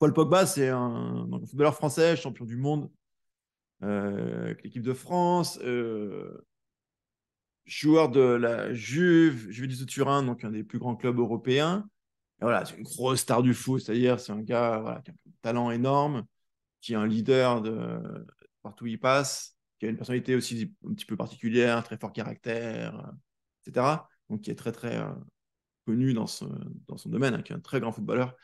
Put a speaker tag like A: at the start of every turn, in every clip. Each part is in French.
A: Paul Pogba, c'est un, footballeur français, champion du monde euh, avec l'équipe de France, euh, joueur de la Juve, Juve de Turin, donc un des plus grands clubs européens. Et voilà, c'est une grosse star du foot, c'est-à-dire c'est un gars voilà, qui a un talent énorme, qui est un leader de partout où il passe, qui a une personnalité aussi un petit peu particulière, très fort caractère, etc. Donc qui est très très euh, connu dans, dans son domaine, hein, qui est un très grand footballeur.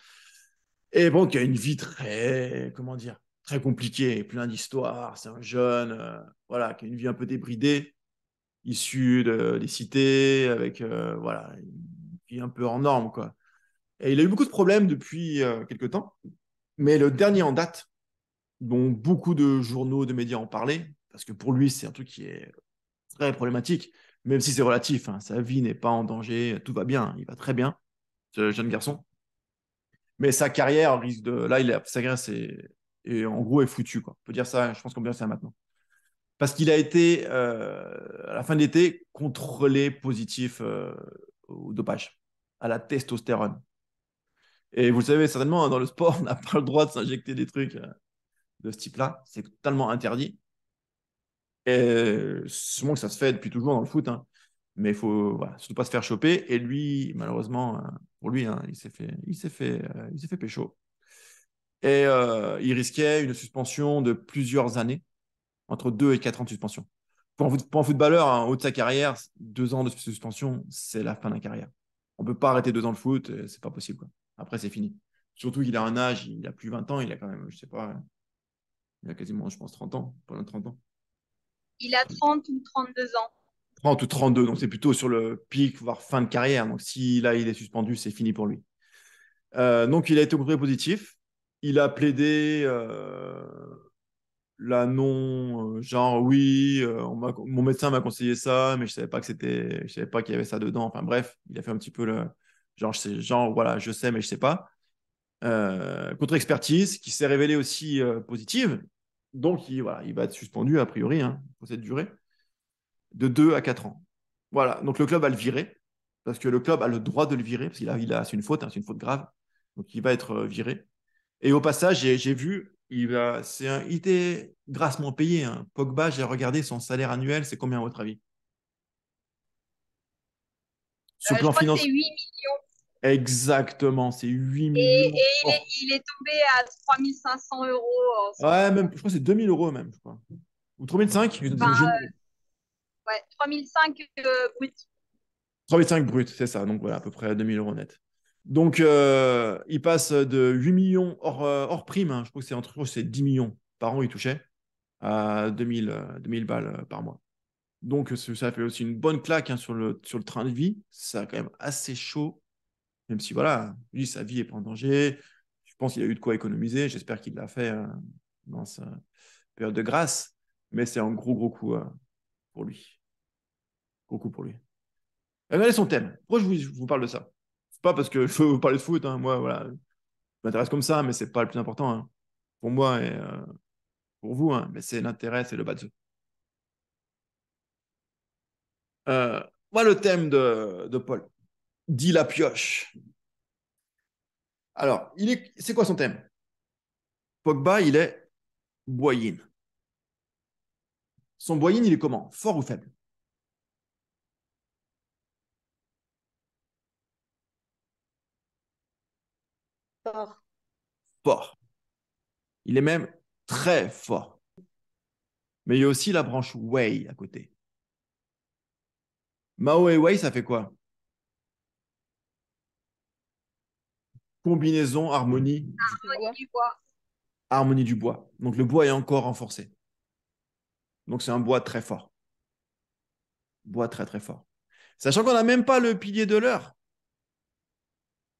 A: Et bon, qui a une vie très, comment dire, très compliquée, plein d'histoires. C'est un jeune, euh, voilà, qui a une vie un peu débridée, issu de, des cités, avec, euh, voilà, une vie un peu en norme, quoi. Et il a eu beaucoup de problèmes depuis euh, quelques temps. Mais le dernier en date, dont beaucoup de journaux, de médias ont parlé, parce que pour lui, c'est un truc qui est très problématique, même si c'est relatif. Hein, sa vie n'est pas en danger, tout va bien, il va très bien, ce jeune garçon. Mais sa carrière risque de. Là, sa carrière, c'est. Et en gros, est foutu. Quoi. On peut dire ça, je pense qu'on peut dire ça maintenant. Parce qu'il a été, euh, à la fin de l'été, contrôlé positif euh, au dopage, à la testostérone. Et vous savez certainement, hein, dans le sport, on n'a pas le droit de s'injecter des trucs euh, de ce type-là. C'est totalement interdit. Et sûrement que ça se fait depuis toujours dans le foot. Hein mais il faut surtout pas se faire choper. Et lui, malheureusement, euh, pour lui, hein, il s'est fait, il s'est fait, euh, il s'est fait pécho. Et euh, il risquait une suspension de plusieurs années, entre 2 et 4 ans de suspension. Pour un, footballeur, hein, au haut de sa carrière, 2 ans de suspension, c'est la fin d'un carrière. On peut pas arrêter 2 ans de foot, c'est pas possible. Quoi. Après, c'est fini. Surtout qu'il a un âge, il a plus 20 ans, il a quand même, je sais pas, il a quasiment, je pense, 30 ans, pendant 30 ans. Il a 30 ou 32 ans. 30 ou 32, donc c'est plutôt sur le pic, voire fin de carrière. Donc si là il est suspendu, c'est fini pour lui. Euh, donc il a été contrôlé positif. Il a plaidé euh, la non, euh, genre oui, mon médecin m'a conseillé ça, mais je savais pas que c'était, je savais pas qu'il y avait ça dedans. Enfin bref, il a fait un petit peu le genre, je sais, genre voilà, je sais mais je sais pas. contre-expertise qui s'est révélée aussi positive. Donc il, voilà, il va être suspendu a priori hein, pour cette durée de 2 à 4 ans. Voilà, donc le club va le virer parce que le club a le droit de le virer, parce qu'il a, a c'est une faute, hein, c'est une faute grave, donc il va être euh, viré. Et au passage, j'ai vu, il, va, c'est un, était grassement payé. Hein. Pogba, j'ai regardé son salaire annuel, c'est combien à votre avis
B: Sur euh, plan financier. 8
A: millions. Exactement, c'est 8 millions. Et, il, est, tombé à 3500 euros. ouais, même, je crois que c'est 2000 euros même, je crois. Ou 3500 Ouais, 3005 euh, brut. 3005 brut, c'est ça. Donc voilà, à peu près 2000 euros net. Donc euh, il passe de 8 millions hors, euh, prime, hein. je crois que c'est entre c'est 10 millions par an il touchait, à 2000, 2000 balles par mois. Donc ça fait aussi une bonne claque hein, sur, le, sur le train de vie. Ça quand même assez chaud, même si voilà, lui, sa vie est pas en danger. Je pense qu'il a eu de quoi économiser. J'espère qu'il l'a fait dans sa période de grâce. Mais c'est un gros, gros coup, pour lui. Beaucoup pour lui. Regardez son thème. Pourquoi je vous, parle de ça C'est pas parce que je veux vous parler de foot. Hein. Moi, voilà, je m'intéresse comme ça, mais c'est pas le plus important hein. pour moi et euh, pour vous. Hein, mais c'est l'intérêt, c'est le bas euh, moi, le thème de, Paul dit la pioche. Alors, il est, c'est quoi son thème Pogba, il est Boyine. Son boyin, il est comment Fort ou faible Fort. Fort. Il est même très fort. Mais il y a aussi la branche Wei à côté. Mao et Wei, ça fait quoi Combinaison, harmonie. Harmonie du bois. Harmonie du bois. Donc le bois est encore renforcé. Donc c'est un bois très fort. Bois très très fort. Sachant qu'on n'a même pas le pilier de l'heure.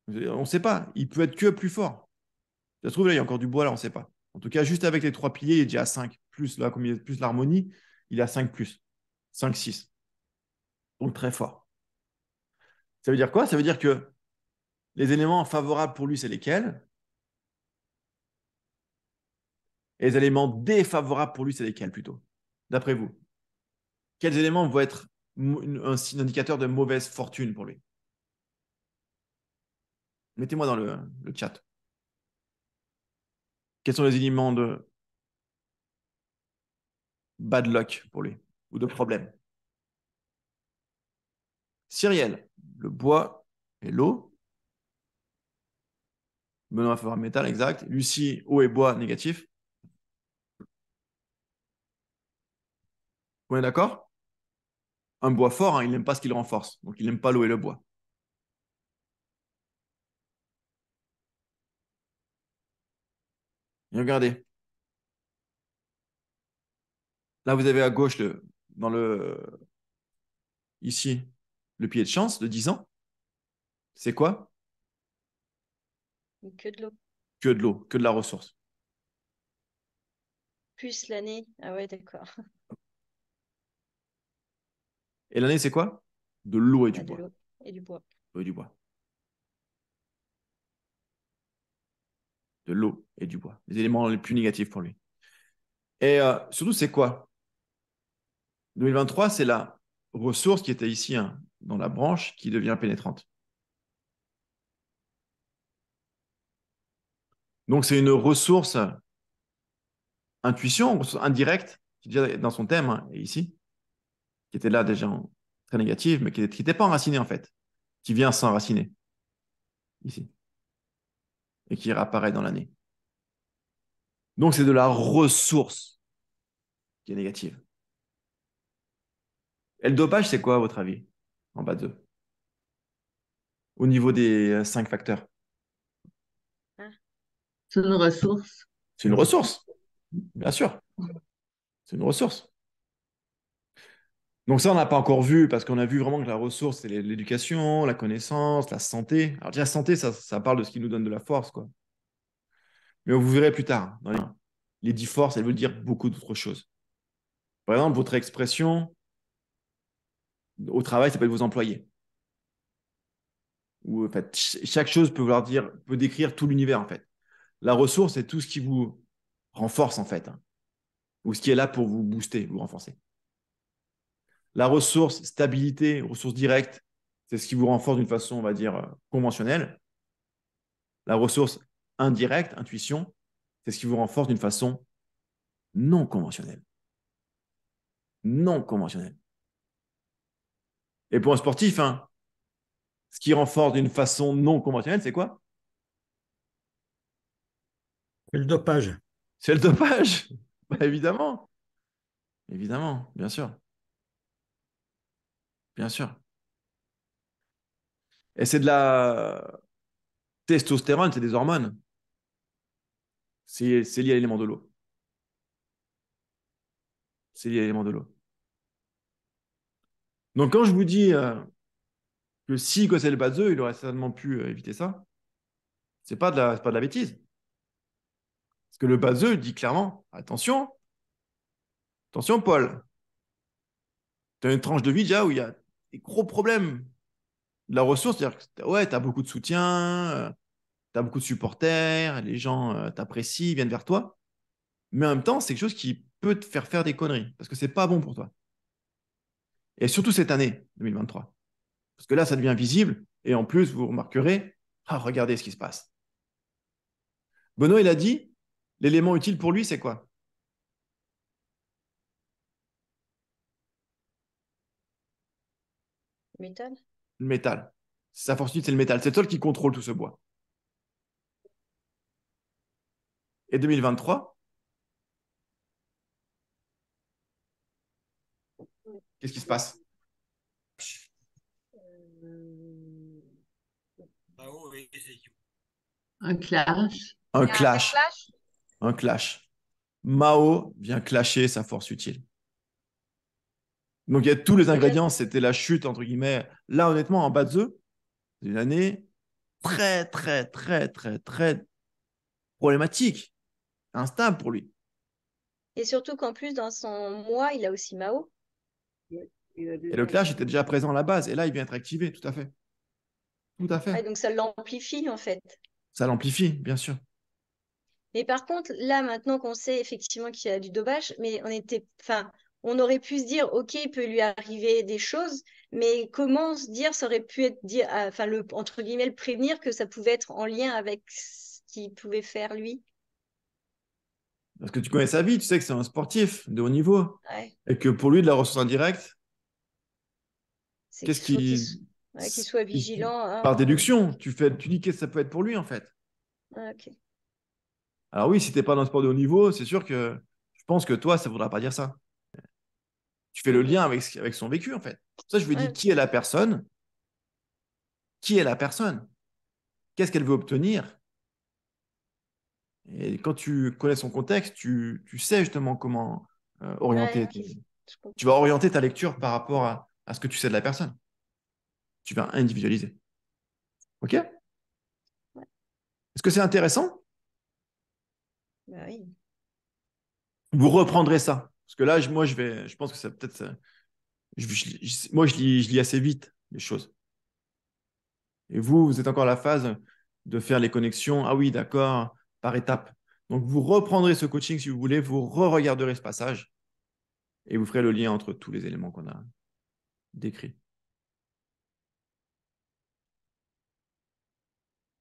A: On ne sait pas. Il peut être que plus fort. Ça se trouve, là, il y a encore du bois, là, on ne sait pas. En tout cas, juste avec les trois piliers, il est déjà à 5. Plus là, plus l'harmonie, il est à 5 plus. 5, 6. Donc très fort. Ça veut dire quoi Ça veut dire que les éléments favorables pour lui, c'est lesquels Et les éléments défavorables pour lui, c'est lesquels plutôt d'après vous Quels éléments vont être un indicateur de mauvaise fortune pour lui Mettez-moi dans le, chat. Quels sont les éléments de bad luck pour lui ou de problème Cyriel, le bois et l'eau. Benoît, un métal, exact. Lucie, eau et bois, négatif. On est d'accord Un bois fort, hein, il n'aime pas ce qu'il renforce. Donc, il n'aime pas l'eau et le bois. regardez. Là, vous avez à gauche, dans le, ici, le pied de chance de 10 ans. C'est quoi Que de l'eau. Que de l'eau, que de la ressource. Plus l'année. Ah ouais, d'accord. Et l'année, c'est quoi De l'eau et du bois. Et du et du bois. De l'eau et du bois. Les éléments les plus négatifs pour lui. Et euh, surtout, c'est quoi 2023, c'est la ressource qui était ici hein, dans la branche qui devient pénétrante. Donc, c'est une ressource intuition, indirecte, qui est déjà dans son thème hein, et ici, qui était là déjà très négative, mais qui n'était pas enracinée en fait, qui vient s'enraciner ici et qui réapparaît dans l'année. Donc c'est de la ressource qui est négative. Et le dopage, c'est quoi à votre avis en bas 2 Au niveau des euh, cinq facteurs C'est une ressource. C'est une ressource, bien sûr. C'est une ressource. Donc ça, on n'a pas encore vu, parce qu'on a vu vraiment que la ressource, c'est l'éducation, la connaissance, la santé. Alors déjà, santé, ça, parle de ce qui nous donne de la force. quoi. Mais vous verrez plus tard. Hein, ah. les... dix forces, elles veulent dire beaucoup d'autres choses. Par exemple, votre expression au travail, ça peut être vos employés. Ou en fait, chaque chose peut vouloir dire, peut décrire tout l'univers en fait. La ressource, c'est tout ce qui vous renforce en fait, hein, ou ce qui est là pour vous booster, vous renforcer. La ressource, stabilité, ressource directe, c'est ce qui vous renforce d'une façon, on va dire, euh, conventionnelle. La ressource indirecte, intuition, c'est ce qui vous renforce d'une façon non conventionnelle. Non conventionnelle. Et pour un sportif, hein, ce qui renforce d'une façon non conventionnelle, c'est quoi C'est le dopage. C'est le dopage, bah, évidemment. Évidemment, bien sûr. Bien sûr. Et c'est de la testostérone, c'est des hormones. C'est lié à l'élément de l'eau. C'est lié à l'élément de l'eau. Donc quand je vous dis euh, que si gossait le bazeux, il aurait certainement pu euh, éviter ça, c'est pas de la, pas de la bêtise. Parce que le bazeux dit clairement, attention, attention Paul, tu as une tranche de vie déjà où il y a les gros problèmes de la ressource. C'est-à-dire que ouais, tu as beaucoup de soutien, euh, tu as beaucoup de supporters, les gens euh, t'apprécient, viennent vers toi. Mais en même temps, c'est quelque chose qui peut te faire faire des conneries parce que c'est pas bon pour toi. Et surtout cette année 2023. Parce que là, ça devient visible. Et en plus, vous remarquerez, ah, regardez ce qui se passe. Benoît, il a dit, l'élément utile pour lui, c'est quoi Métal Le métal. Sa force utile c'est le métal. C'est le qui contrôle tout ce bois. Et 2023 Qu'est-ce qui se passe euh, bah, Un clash. Un clash. Un clash. Mao vient clasher sa force utile. Donc il y a tous les ingrédients, c'était la chute, entre guillemets. Là, honnêtement, en bas de c'est une année très, très, très, très, très problématique, instable pour lui. Et surtout qu'en plus, dans son mois, il a aussi Mao. Euh, et le clash était déjà présent à la base, et là, il vient être activé, tout à fait. Tout à fait. donc ça l'amplifie, en fait. Ça l'amplifie, bien sûr. Mais par contre, là, maintenant qu'on sait effectivement qu'il y a du dobage, mais on était. Enfin, on aurait pu se dire, OK, il peut lui arriver des choses, mais comment se dire, ça aurait pu être, dire, ah, enfin, entre guillemets, le prévenir que ça pouvait être en lien avec ce qu'il pouvait faire lui Parce que tu connais sa vie, tu sais que c'est un sportif de haut niveau. Et que pour lui, de la ressource indirecte, qu'est-ce qu'il. soit vigilant. Hein, par déduction, tu, fais, tu dis qu'est-ce que ça peut être pour lui, en fait. Ah, ok. Alors oui, si n'es pas dans le sport de haut niveau, c'est sûr que je pense que toi, ça ne voudra pas dire ça tu fais le lien avec, son vécu, en fait. Ça, je lui dis qui est la personne Qui est la personne Qu'est-ce qu'elle veut obtenir Et quand tu connais son contexte, tu, sais justement comment euh, orienter. Tu vas orienter ta lecture par rapport à, ce que tu sais de la personne. Tu vas individualiser. OK Est-ce que c'est intéressant bah oui. Vous reprendrez ça parce que là, je, moi, je pense que ça peut-être, moi, je lis, je lis assez vite les choses. Et vous, vous êtes encore à la phase de faire les connexions. Ah oui, d'accord, par étape. Donc, vous reprendrez ce coaching si vous voulez, vous re-regarderez ce passage et vous ferez le lien entre tous les éléments qu'on a décrits.